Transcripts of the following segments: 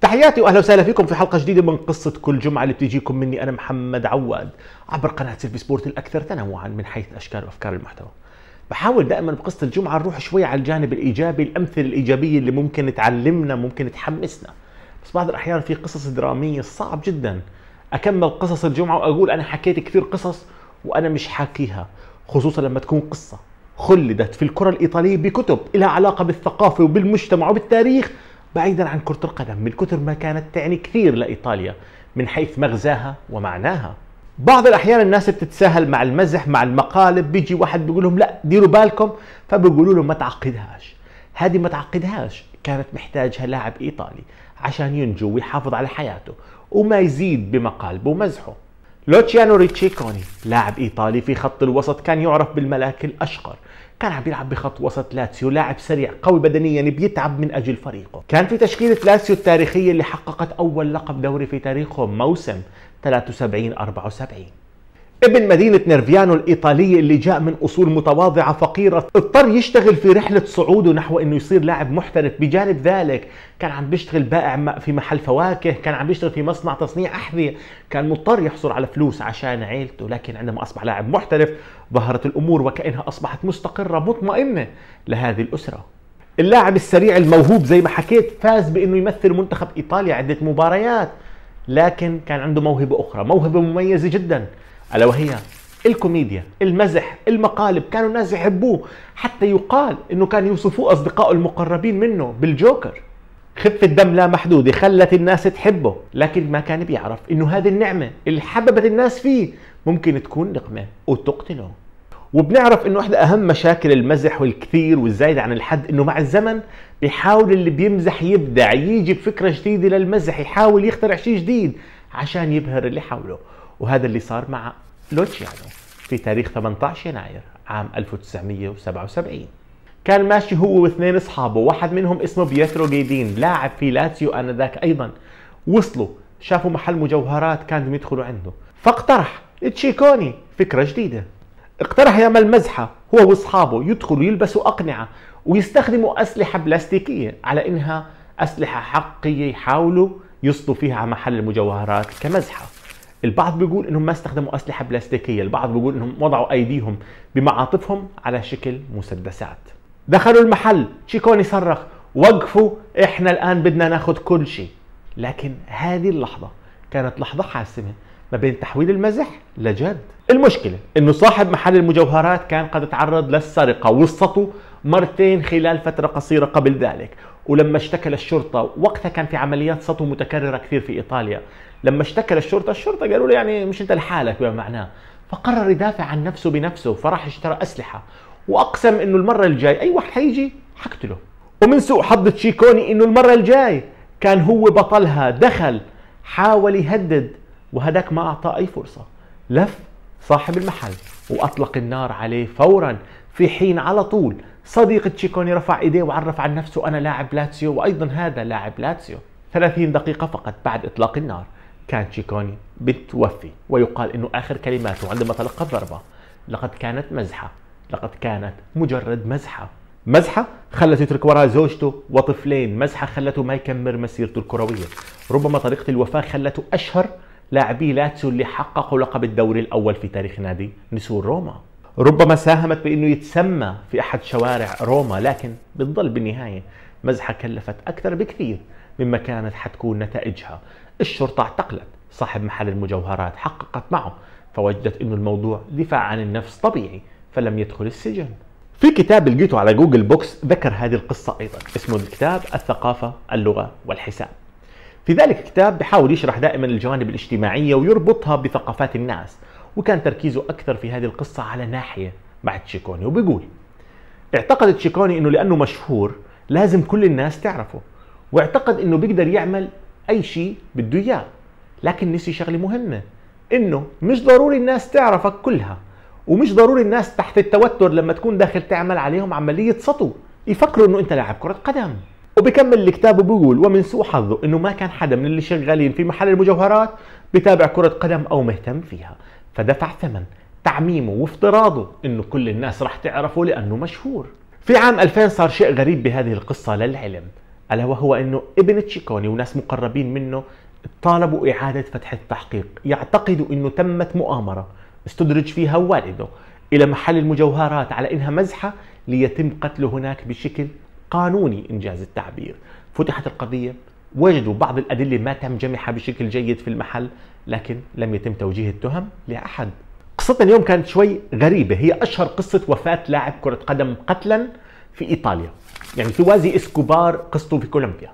تحياتي واهلا وسهلا فيكم في حلقه جديده من قصه كل جمعه اللي بتجيكم مني انا محمد عواد عبر قناه سيلفي سبورت الاكثر تنوعا من حيث اشكال وافكار المحتوى. بحاول دائما بقصه الجمعه نروح شوي على الجانب الايجابي، الامثله الايجابيه اللي ممكن تعلمنا، ممكن تحمسنا. بس بعض الاحيان في قصص دراميه صعب جدا اكمل قصص الجمعه واقول انا حكيت كثير قصص وانا مش حاكيها، خصوصا لما تكون قصه خلدت في الكره الايطاليه بكتب لها علاقه بالثقافه وبالمجتمع وبالتاريخ بعيدا عن كرة القدم من كثر ما كانت تعني كثير لإيطاليا من حيث مغزاها ومعناها بعض الأحيان الناس بتتساهل مع المزح مع المقالب بيجي واحد بيقول لهم لا ديروا بالكم فبيقولوا له ما تعقدهاش هذه ما تعقدهاش كانت محتاجها لاعب إيطالي عشان ينجو ويحافظ على حياته وما يزيد بمقالبه ومزحه لوتشيانو ريتشيكوني لاعب إيطالي في خط الوسط كان يعرف بالملاك الأشقر كان عم بيلعب بخط وسط لاتسيو لاعب سريع قوي بدنيا يعني بيتعب من اجل فريقه كان في تشكيلة لاتسيو التاريخية اللي حققت اول لقب دوري في تاريخهم موسم 73 74 ابن مدينة نيرفيانو الإيطالية اللي جاء من أصول متواضعة فقيرة اضطر يشتغل في رحلة صعوده نحو أنه يصير لاعب محترف بجانب ذلك كان عم بيشتغل بائع في محل فواكه كان عم بيشتغل في مصنع تصنيع أحذية كان مضطر يحصل على فلوس عشان عيلته لكن عندما أصبح لاعب محترف ظهرت الأمور وكأنها أصبحت مستقرة مطمئنة لهذه الأسرة اللاعب السريع الموهوب زي ما حكيت فاز بأنه يمثل منتخب إيطاليا عدة مباريات لكن كان عنده موهبة أخرى موهبة مميزة جداً ألا وهي الكوميديا المزح المقالب كانوا الناس يحبوه حتى يقال انه كان يوصفوه اصدقائه المقربين منه بالجوكر خفة دم لا محدودة خلت الناس تحبه لكن ما كان بيعرف انه هذه النعمة اللي حببت الناس فيه ممكن تكون لقمة وتقتله وبنعرف انه احدى اهم مشاكل المزح والكثير والزايد عن الحد انه مع الزمن بيحاول اللي بيمزح يبدع يجي بفكرة جديدة للمزح يحاول يخترع شيء جديد عشان يبهر اللي حوله وهذا اللي صار مع لوتشيانو في تاريخ 18 يناير عام 1977 كان ماشي هو واثنين اصحابه واحد منهم اسمه بيترو جيدين لاعب في لاتسيو انذاك ايضا وصلوا شافوا محل مجوهرات كانوا يدخلوا عنده فاقترح تشيكوني فكره جديده اقترح يعمل مزحه هو واصحابه يدخلوا يلبسوا اقنعه ويستخدموا اسلحه بلاستيكيه على انها اسلحه حقيقيه يحاولوا يصطوا فيها على محل المجوهرات كمزحه البعض بيقول انهم ما استخدموا اسلحه بلاستيكيه البعض بيقول انهم وضعوا ايديهم بمعاطفهم على شكل مسدسات دخلوا المحل تشيكوني صرخ وقفوا احنا الان بدنا ناخذ كل شيء لكن هذه اللحظه كانت لحظه حاسمه ما بين تحويل المزح لجد المشكلة انه صاحب محل المجوهرات كان قد تعرض للسرقة وسطه مرتين خلال فترة قصيرة قبل ذلك ولما اشتكى للشرطة وقتها كان في عمليات سطو متكررة كثير في إيطاليا لما اشتكى للشرطة الشرطة قالوا له يعني مش أنت لحالك بمعناه فقرر يدافع عن نفسه بنفسه فراح اشترى أسلحة وأقسم أنه المرة الجاي أي واحد حيجي حقتله ومن سوء حظ تشيكوني أنه المرة الجاي كان هو بطلها دخل حاول يهدد وهداك ما أعطاه أي فرصة لف صاحب المحل وأطلق النار عليه فورا في حين على طول صديق تشيكوني رفع ايديه وعرف عن نفسه انا لاعب لاتسيو وايضا هذا لاعب لاتسيو 30 دقيقة فقط بعد اطلاق النار كان تشيكوني بتوفي ويقال انه اخر كلماته عندما تلقى الضربة لقد كانت مزحة لقد كانت مجرد مزحة مزحة خلته يترك وراء زوجته وطفلين مزحة خلته ما يكمل مسيرته الكروية ربما طريقة الوفاة خلته أشهر لاعبي لاتسيو اللي حققوا لقب الدوري الأول في تاريخ نادي نسور روما ربما ساهمت بانه يتسمى في احد شوارع روما لكن بتضل بالنهايه مزحه كلفت اكثر بكثير مما كانت حتكون نتائجها الشرطه اعتقلت صاحب محل المجوهرات حققت معه فوجدت انه الموضوع دفاع عن النفس طبيعي فلم يدخل السجن في كتاب لقيته على جوجل بوكس ذكر هذه القصة أيضا اسمه الكتاب الثقافة اللغة والحساب في ذلك الكتاب بحاول يشرح دائما الجوانب الاجتماعية ويربطها بثقافات الناس وكان تركيزه أكثر في هذه القصة على ناحية مع تشيكوني وبيقول اعتقد تشيكوني أنه لأنه مشهور لازم كل الناس تعرفه واعتقد أنه بيقدر يعمل أي شيء بده إياه لكن نسي شغلة مهمة أنه مش ضروري الناس تعرفك كلها ومش ضروري الناس تحت التوتر لما تكون داخل تعمل عليهم عملية سطو يفكروا انه انت لاعب كرة قدم وبكمل الكتاب وبيقول ومن سوء حظه انه ما كان حدا من اللي شغالين في محل المجوهرات بتابع كرة قدم او مهتم فيها فدفع ثمن تعميمه وافتراضه انه كل الناس رح تعرفه لانه مشهور في عام 2000 صار شيء غريب بهذه القصة للعلم ألا وهو أنه ابن تشيكوني وناس مقربين منه طالبوا إعادة فتح التحقيق يعتقدوا أنه تمت مؤامرة استدرج فيها والده إلى محل المجوهرات على أنها مزحة ليتم قتله هناك بشكل قانوني إنجاز التعبير فتحت القضية وجدوا بعض الأدلة ما تم جمعها بشكل جيد في المحل لكن لم يتم توجيه التهم لأحد قصتنا اليوم كانت شوي غريبة هي أشهر قصة وفاة لاعب كرة قدم قتلا في إيطاليا يعني توازي إسكوبار قصته في كولومبيا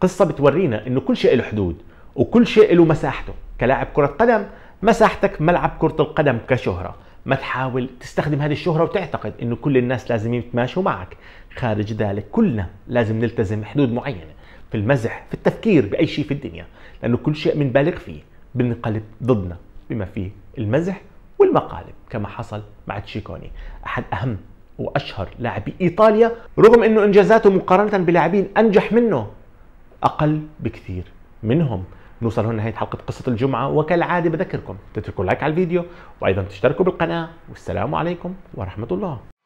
قصة بتورينا إنه كل شيء له حدود وكل شيء له مساحته كلاعب كرة قدم مساحتك ملعب كرة القدم كشهرة ما تحاول تستخدم هذه الشهرة وتعتقد انه كل الناس لازم يتماشوا معك خارج ذلك كلنا لازم نلتزم حدود معينة في المزح في التفكير بأي شيء في الدنيا لأنه كل شيء من بالغ فيه بنقلب ضدنا بما فيه المزح والمقالب كما حصل مع تشيكوني أحد أهم وأشهر لاعبي إيطاليا رغم أنه إنجازاته مقارنة بلاعبين أنجح منه أقل بكثير منهم نوصل هنا نهاية حلقة قصة الجمعة وكالعادة بذكركم تتركوا لايك على الفيديو وأيضا تشتركوا بالقناة والسلام عليكم ورحمة الله